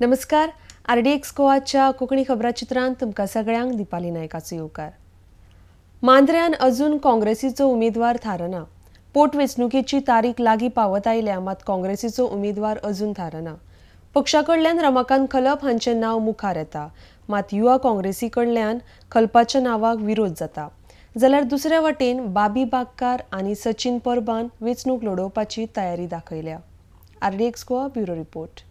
नमस्कार R D X गोवाच्या कोंकणी खबराचित्रांत तुमकां सगळ्यांक दिपाली नायकाचो येवकार मांद्र्यान अजून काँग्रेसीचो उमेदवार थारना पोटवेंचणुकेची तारीख लागीं पावत आयल्या मात काँग्रेसीचो उमेदवार अजून थारना पक्षा कडल्यान रमाकांत खलप हांचें नांव मुखार येता मात युवा काँग्रेसी कडल्यान खलपाच्या नांवाक विरोध जाता जाल्यार दुसऱ्या वटेन बाबी बागकार आनी सचिन परबान वेंचणूक लडोवपाची तयारी दाखयल्या R D X Goa bureau report